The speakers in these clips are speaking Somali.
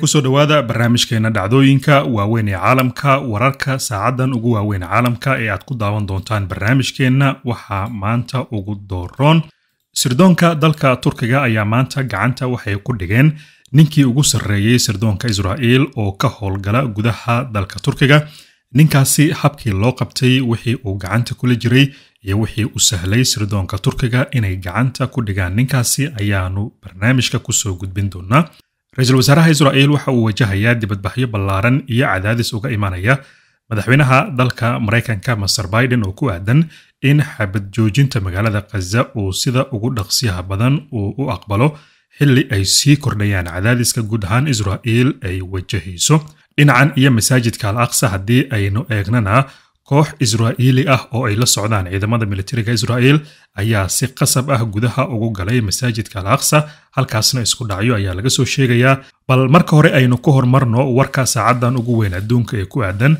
ku soo dhowaada barnaamijkeena dhacdooyinka waaweyn ee caalamka wararka saacaddan ugu waaweyn caalamka ee aad ku daawan doontaan barnaamijkeenna waxaa maanta ugu dooroon sirdoonka dalka turkiga ayaa maanta gacanta waxay ku dhigeen ninkii ugu sarreeyey sirdoonka israa'iil oo ka howlgala gudaha dalka turkiga ninkaasi habkii loo qabtay wixii uu gacanta kula jiray iyo wixii u sahlay sirdoonka turkiga inay gacanta ku dhigaan ninkaasi ayaanu barnaamijka kusoo gudbin doonaa ra-iisul wasaaraha israa'il waxa uu wajahayaa dibadbaxyo ballaaran iyo cadaadis uga imanaya madaxweynaha dalka maraykanka master biden oo ku aadan in xabad joojinta magaalada khaza uu sida ugu dhaqsiyaha badan uu u aqbalo xilli ay sii kordhayaan cadaadiska guud ahaan israa'il ay wajahayso dhinacan iyo masaajidka al aqsa haddii aynu eegnana koox israa'iili ah oo ay la socdaan ciidamada militariga israa'el ayaa si qasab ah gudaha ugu galay masaajidka al aqsa halkaasna isku dhacyo ayaa laga soo sheegayaa bal marka hore aynu ku hormarno warka saacaddan ugu weyn adduunka ee ku aadan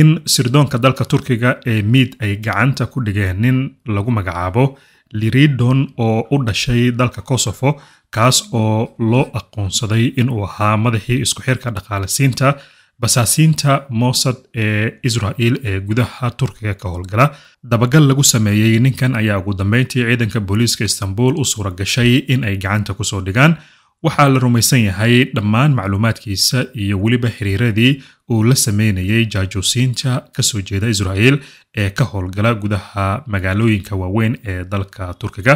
in sirdoonka dalka turkiga ee miid ay gacanta ku dhigeen nin lagu magacaabo liridon oo u dhashay dalka kosofo kaas oo loo aqoonsaday inuu ahaa madaxii isku xirka dhaqaalasiinta basaasiinta mossad ee israa'il ee gudaha turkiga ka howlgala dabagal lagu sameeyey ninkan ayaa ugu dambeyntii ciidanka booliiska istanbul u suura gashay in ay gacanta kusoo dhigaan waxaa la rumaysan yahay dhammaan macluumaadkiisa iyo weliba xiriiradii uu la sameynayay jaajuusiinta kasoo jeeda israa'il ee ka howlgala gudaha magaalooyinka waaweyn ee dalka turkiga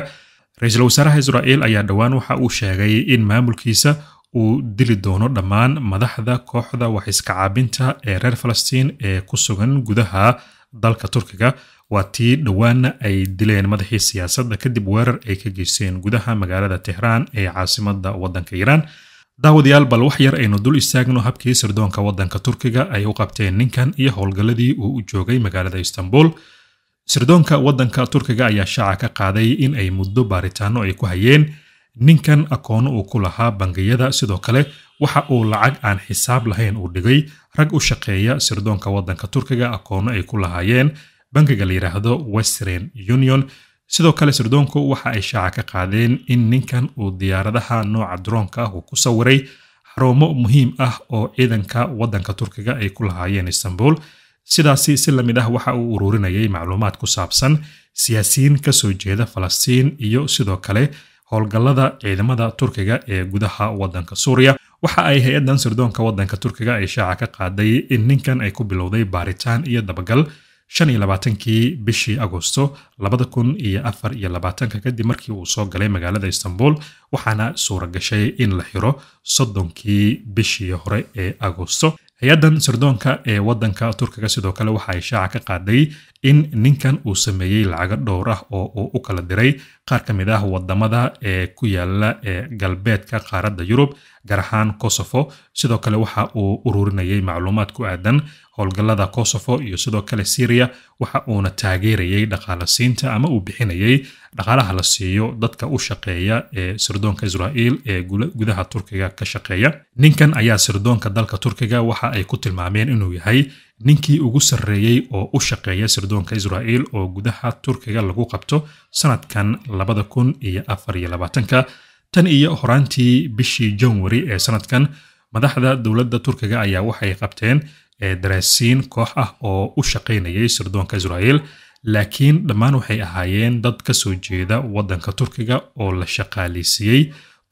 ra-iisul wasaaraha israa'il ayaa dhowaan waxa uu sheegay in maamulkiisa uu dili doono dhammaan madaxda kooxda wax-iska caabinta ee reer falastiin ee ku sugan gudaha dalka turkiga waa tii dhowaanna ay dileen madaxii siyaasadda kadib weerar ay ka geysteen gudaha magaalada tehraan ee caasimada waddanka iiraan daawadayaal bal wax yar aynu dul istaagno habkii sirdoonka waddanka turkiga ay u qabteen ninkan iyo howlgalladii uu u joogay magaalada istanbul sirdoonka waddanka turkiga ayaa shaaca ka qaaday in ay muddo baaritaano ay ku hayeen ninkan akoono uu ku lahaa bangiyada sidoo kale waxa uu lacag aan xisaab lahayn uu dhigay rag u shaqeeya sirdoonka waddanka turkiga akoono ay ku lahaayeen bangiga la yidhaahdo western union sidoo kale sirdoonku waxa ay shaaca ka qaadeen in ninkan uu diyaaradaha nooca droonka ah uu ku sawiray xarumo muhiim ah oo ciidanka waddanka turkiga ay ku lahaayeen istanbul sidaasi si lamid ah waxa uu ururinayay macluumaad ku saabsan siyaasiyiin kasoo jeeda falastiin iyo sidoo kale howlgallada ciidamada turkiga ee gudaha waddanka suuriya waxa ay hay-addan sirdoonka waddanka turkiga ay shaaca ka qaaday in ninkan ay ku bilowday baaritaan iyo dabagal shan iyo labaatankii bishii agoosto labada kun iyo afar iyo labaatanka kadib markii uu soo galay magaalada istanbul waxaana suura gashay in la xiro soddonkii bishii hore ee agosto hay-addan sirdoonka ee waddanka turkiga sidoo kale waxa ay shaaca ka qaaday in ninkan uu sameeyey lacaga dhowr ah oo uu u kala diray qaar ka mid ah wadamada ee ku yaala ee galbeedka qaaradda yurub gaar ahaan kosovo sidoo kale waxa uu ururinayay macluumaad ku aadan howlgallada kosofo iyo sidoo kale syriya waxa uuna taageerayay dhaqaalasiinta ama uu bixinayay dhaqaalaha la siiyo dadka u shaqeeya ee sirdoonka israa'iil ee gudaha turkiga ka shaqeeya ninkan ayaa sirdoonka dalka turkiga waxa ay ku tilmaameen inuu yahay ninkii ugu sarreeyey oo u shaqeeya sirdoonka israa'iil oo gudaha turkiga lagu qabto sanadkan labada kun iyo afar iyo labaatanka tan iyo horaantii bishii janwari ee sanadkan madaxda dowladda turkiga ayaa waxay qabteen daraasiin koox ah oo u shaqaynayay sirdoonka israa'iil laakiin dhammaan waxay ahaayeen dad ka soo jeeda waddanka turkiga oo la shaqaalaysiiyey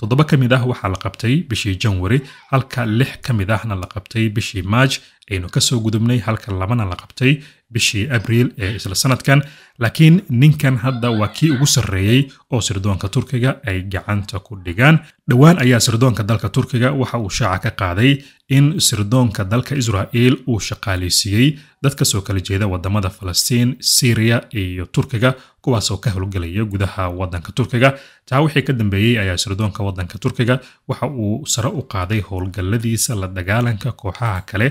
toddoba ka mid ah waxaa la qabtay bishii janwari halka lix ka mid ahna la qabtay bishii maaj aynu ka soo gudubnay halka labana la qabtay bishii abriil ee isla sanadkan laakiin ninkan hadda waa kii ugu sarreeyey oo sirdoonka turkiga ay gacanta ku dhigaan dhowaan ayaa sirdoonka dalka turkiga waxa uu shaaca ka qaaday in sirdoonka dalka israa'il uu shaqaaleysiiyey dad ka soo kala jeeda waddamada falastiin syriya iyo turkiga kuwaasoo ka howlgelaya gudaha waddanka turkiga taa wixii ka dambeeyey ayaa sirdoonka waddanka turkiga waxa uu sare u qaaday howlgalladiisa la dagaalanka kooxaha kale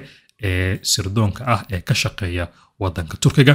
ee sirdoonka ah ee ka shaqeeya waddanka turkiga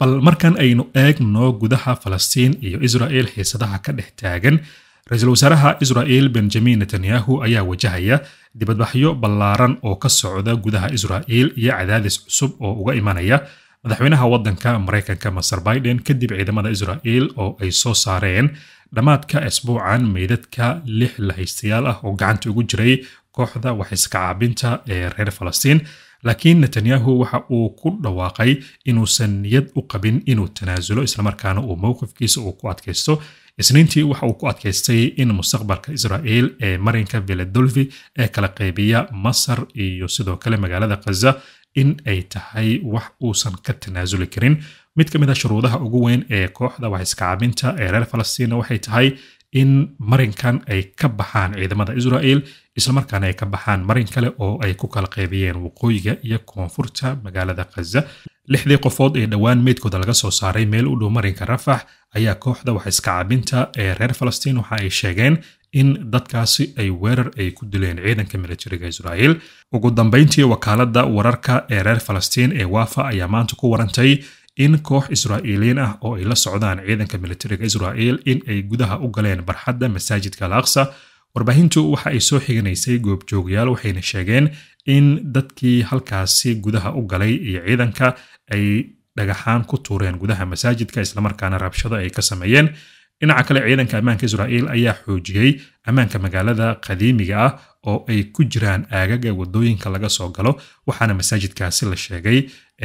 bal markan aynu eegno gudaha falastiin iyo israel xiisadaha ka dhex taagan ra-iisul wasaaraha israel benjamin netanyahu ayaa wajahaya dibadbaxyo ballaaran oo ka socda gudaha israel iyo cadaadis cusub oo uga imanaya madaxweynaha waddanka maraykanka maser biden kadib ciidamada israel oo ay soo saareen dhammaadka isbuucan meydadka lix lahaystayaal ah oo gacanta ugu jiray kooxda wax iska caabinta ee reer falastiin laakiin netanyahu waxa uu ku dhawaaqay inuusan niyad u qabin inuu tanaasulo islamarkaana uu mowqifkiisa uu ku adkaysto isniintii waxa uu ku adkaystay in mustaqbalka israa'iil ee marinka veledolvi ee kala qaybiya masar iyo sidoo kale magaalada khaza in ay tahay wax uusan ka tanaasuli karin mid ka mid a ah shuruudaha ugu weyn ee kooxda wax iskacaabinta ee reer falastiin waxay tahay in marinkan ay ka baxaan ciidamada israel islamarkaana ay ka baxaan marin kale oo ay ku kala qaybiyeen waqooyiga iyo koonfurta magaalada khaza lixdii qofood ee dhowaan meydkooda laga soo saaray meel u dhow marinka rafax ayaa kooxda wax iska cabinta ee reer falastiin waxa ay sheegeen in dadkaasi ay weerar ay ku dileen ciidanka militariga israel ugu dambayntii wakaaladda wararka ee reer falastiin ee wafa ayaa maanta ku warantay in koox israa'iiliyiin ah oo ay la socdaan ciidanka militariga israa'el in ay gudaha u galeen barxadda masaajidka al warbaahintu waxa ay soo xiganaysay goobjoogayaal waxayna sheegeen in dadkii halkaasi gudaha u galay iyo ciidanka ay dhagaxaan ku tuureen gudaha masaajidka islamarkaana rabshado ay ka sameeyeen dhinaca kale ciidanka ammaanka israa'iil ayaa xoojiyey ammaanka magaalada qadiimiga ah oo ay ku jiraan aagaga wadooyinka laga soo galo waxaana masaajidkaasi la sheegay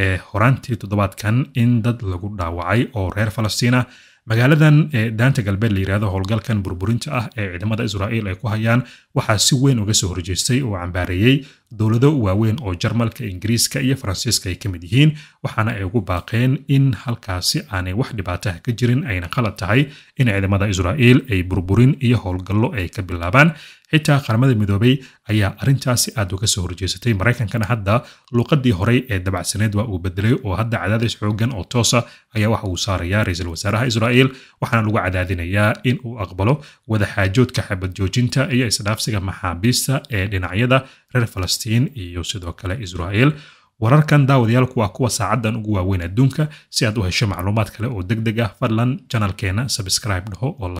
ee horaantii toddobaadkan in dad lagu dhaawacay oo reer falastiinah magaaladan daanta galbeed la yidhahdo howlgalkan burburinta ah ee ciidamada israa'iil ay ku hayaan waxaa si weyn uga soo horjeestay oo cambaareeyey dowlado waaweyn oo jarmalka ingiriiska iyo faransiiska ay ka mid yihiin waxaana ay ugu baaqeen in halkaasi aanay wax dhibaataha ka jirin ayna qalad tahay in ciidamada israa'iil ay burburin iyo howlgallo ay ka bilaabaan xitaa qaramada midoobay ayaa arrintaasi aad uga soo horjeesatay maraykankana hadda luuqadii horey ee dabacsaneed waa uu bedelay oo hadda cadaadis xoogan oo toosa ayaa waxa uu saarayaa ra-iisul wasaaraha israa'iil waxaana lagu cadaadinayaa in uu aqbalo wadaxaajoodka xabad joojinta iyo isdhaafsi qabsiga maxaabiista ee dhinacyada reer falastiin iyo sidoo kale israa'el wararkan daawadayaalku waa kuwa saacadan ugu waaweyn adduunka si aad u hesho macluumaad kale oo deg deg ah fadlan janalkeena subscribe dhaho oo